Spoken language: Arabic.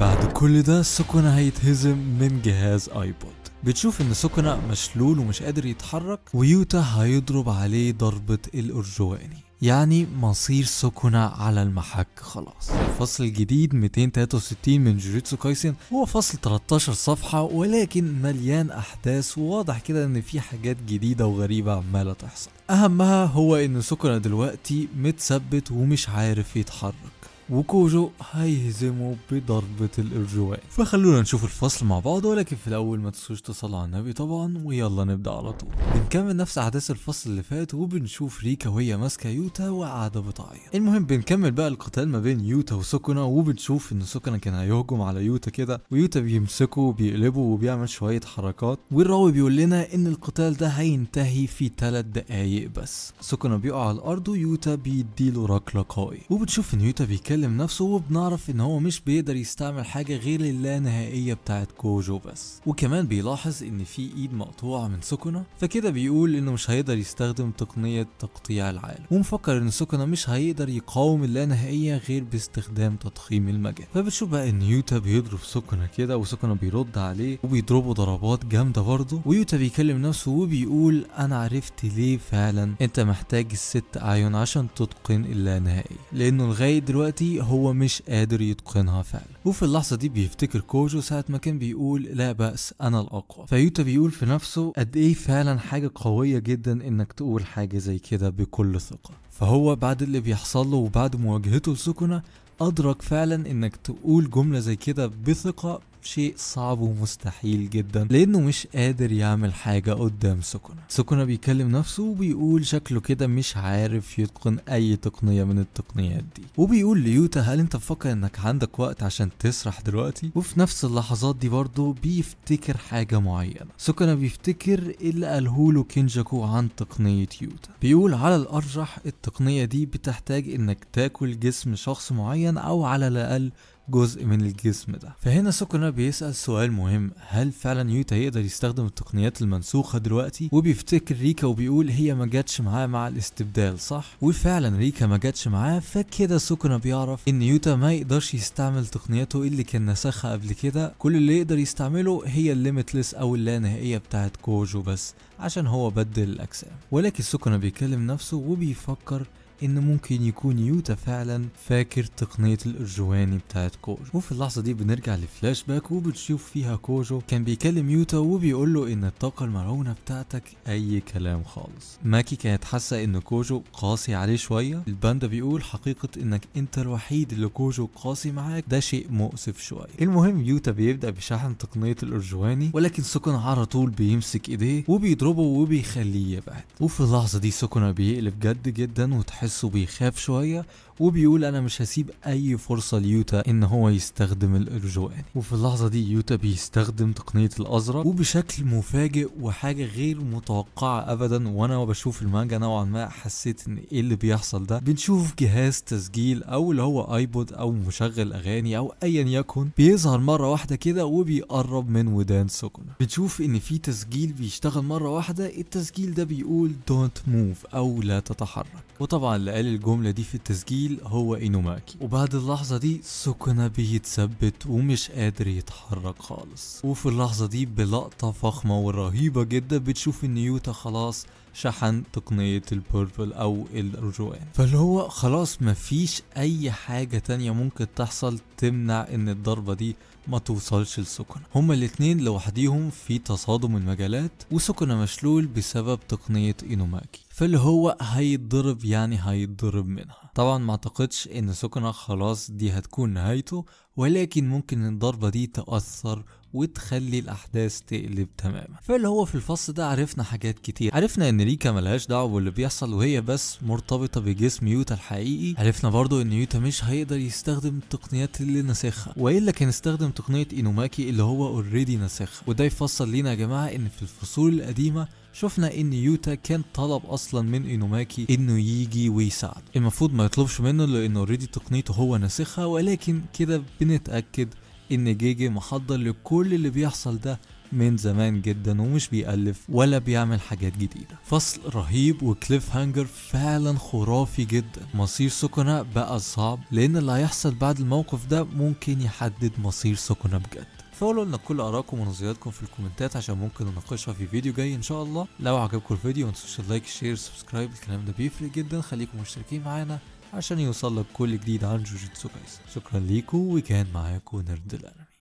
بعد كل ده سكونة هيتهزم من جهاز ايبود بتشوف ان سكونة مشلول ومش قادر يتحرك ويوتا هيضرب عليه ضربة الارجواني يعني مصير سكونة على المحك خلاص الفصل الجديد 263 من جوجيتسو كايسن هو فصل 13 صفحة ولكن مليان أحداث وواضح كده إن في حاجات جديدة وغريبة عمالة تحصل أهمها هو إن سكونة دلوقتي متثبت ومش عارف يتحرك وكوجو هيهزمه بضربة الارجواء فخلونا نشوف الفصل مع بعض ولكن في الاول ما تنسوش تصلوا على النبي طبعا ويلا نبدا على طول بنكمل نفس احداث الفصل اللي فات وبنشوف ريكا وهي ماسكه يوتا وقاعده بتعيط المهم بنكمل بقى القتال ما بين يوتا وسكنا وبنشوف ان سكنا كان هيهجم على يوتا كده ويوتا بيمسكه وبيقلبه وبيعمل شويه حركات والراوي بيقول لنا ان القتال ده هينتهي في 3 دقايق بس سكنا بيقع على الارض ويوتا بيديله ركله قوي وبنشوف ان يوتا بيكلم بيكلم نفسه وبنعرف ان هو مش بيقدر يستعمل حاجة غير اللانهائية بتاعت كوجو بس وكمان بيلاحظ ان في ايد مقطوعة من سكنة فكده بيقول انه مش هيقدر يستخدم تقنية تقطيع العالم ومفكر ان سكنة مش هيقدر يقاوم اللانهائية غير باستخدام تضخيم المجال فبتشوف بقى ان يوتا بيضرب سكنة كده وسكنة بيرد عليه وبيضربه ضربات جامدة برضه ويوتا بيكلم نفسه وبيقول انا عرفت ليه فعلا انت محتاج الست اعين عشان تتقن اللانهائية لانه لغاية دلوقتي دلوقتي هو مش قادر يتقنها فعلا وفي اللحظة دي بيفتكر كوجو ساعة ما كان بيقول لا بأس أنا الأقوى فيوتا بيقول في نفسه قد إيه فعلا حاجة قوية جدا إنك تقول حاجة زي كده بكل ثقة فهو بعد اللي بيحصل له وبعد مواجهته لسكنة أدرك فعلا إنك تقول جملة زي كده بثقة شيء صعب ومستحيل جدا لانه مش قادر يعمل حاجه قدام سكنة سكنة بيكلم نفسه وبيقول شكله كده مش عارف يتقن اي تقنيه من التقنيات دي وبيقول ليوتا هل انت مفكر انك عندك وقت عشان تسرح دلوقتي وفي نفس اللحظات دي برضه بيفتكر حاجه معينه سكنة بيفتكر اللي قالهوله كينجاكو عن تقنيه يوتا بيقول على الارجح التقنيه دي بتحتاج انك تاكل جسم شخص معين او على الاقل جزء من الجسم ده فهنا سوكونا بيسأل سؤال مهم هل فعلا يوتا يقدر يستخدم التقنيات المنسوخة دلوقتي وبيفتكر ريكا وبيقول هي ما جاتش معاه مع الاستبدال صح وفعلا ريكا ما جاتش معاه فكده سوكونا بيعرف ان يوتا ما يقدرش يستعمل تقنياته اللي كان نسخها قبل كده كل اللي يقدر يستعمله هي الليمتلس او اللانهائية بتاعت كوجو بس عشان هو بدل الاجسام ولكن سوكونا بيكلم نفسه وبيفكر ان ممكن يكون يوتا فعلا فاكر تقنيه الارجواني بتاعت كوجو وفي اللحظه دي بنرجع لفلاش باك وبتشوف فيها كوجو كان بيكلم يوتا وبيقول له ان الطاقه المرعونه بتاعتك اي كلام خالص ماكي كانت حاسه ان كوجو قاسي عليه شويه الباندا بيقول حقيقه انك انت الوحيد اللي كوجو قاسي معاك ده شيء مؤسف شويه المهم يوتا بيبدا بشحن تقنيه الارجواني ولكن سكن على طول بيمسك ايديه وبيضربه وبيخليه يبعد وفي اللحظه دي سكنة بيقلب جد جدا وتحس بيحس وبيخاف شويه وبيقول انا مش هسيب اي فرصه ليوتا ان هو يستخدم الارجواني وفي اللحظه دي يوتا بيستخدم تقنيه الازرق وبشكل مفاجئ وحاجه غير متوقعه ابدا وانا بشوف المانجا نوعا ما حسيت ان ايه اللي بيحصل ده بنشوف جهاز تسجيل او اللي هو ايبود او مشغل اغاني او ايا يكن بيظهر مره واحده كده وبيقرب من ودان سكنة بنشوف ان في تسجيل بيشتغل مره واحده التسجيل ده بيقول دونت موف او لا تتحرك وطبعا اللي قال الجملة دي في التسجيل هو إينوماكي وبعد اللحظة دي سكنا بيتثبت ومش قادر يتحرك خالص وفي اللحظة دي بلقطة فخمة ورهيبة جدا بتشوف إن يوتا خلاص شحن تقنية البربل او الرجوان فاللي هو خلاص مفيش اي حاجة تانية ممكن تحصل تمنع ان الضربة دي ما توصلش لسكنة هما الاتنين لوحديهم في تصادم المجالات وسكنة مشلول بسبب تقنية اينوماكي فاللي هو هيتضرب يعني هيتضرب منها طبعا ما اعتقدش ان سكنة خلاص دي هتكون نهايته ولكن ممكن الضربة دي تأثر وتخلي الاحداث تقلب تماما فاللي هو في الفصل ده عرفنا حاجات كتير عرفنا ان ريكا ملهاش دعوه باللي بيحصل وهي بس مرتبطه بجسم يوتا الحقيقي عرفنا برضو ان يوتا مش هيقدر يستخدم التقنيات اللي ناسخها والا كان استخدم تقنيه اينوماكي اللي هو اوريدي ناسخها وده يفصل لينا يا جماعه ان في الفصول القديمه شفنا ان يوتا كان طلب اصلا من اينوماكي انه يجي ويساعده المفروض ما يطلبش منه لانه اوريدي تقنيته هو ناسخها ولكن كده بنتاكد ان جيجي محضر لكل اللي بيحصل ده من زمان جدا ومش بيألف ولا بيعمل حاجات جديدة فصل رهيب وكليف هانجر فعلا خرافي جدا مصير سكنة بقى صعب لان اللي هيحصل بعد الموقف ده ممكن يحدد مصير سكنة بجد تفاولوا لنا كل ارائكم ونظرياتكم في الكومنتات عشان ممكن نناقشها في فيديو جاي ان شاء الله لو عجبكم الفيديو متنسوش اللايك الشير سبسكرايب الكلام ده بيفرق جدا خليكم مشتركين معانا عشان يوصل لك كل جديد عن جوجيتسو كايس شكرا ليكم وكان معاكم نرد الأنا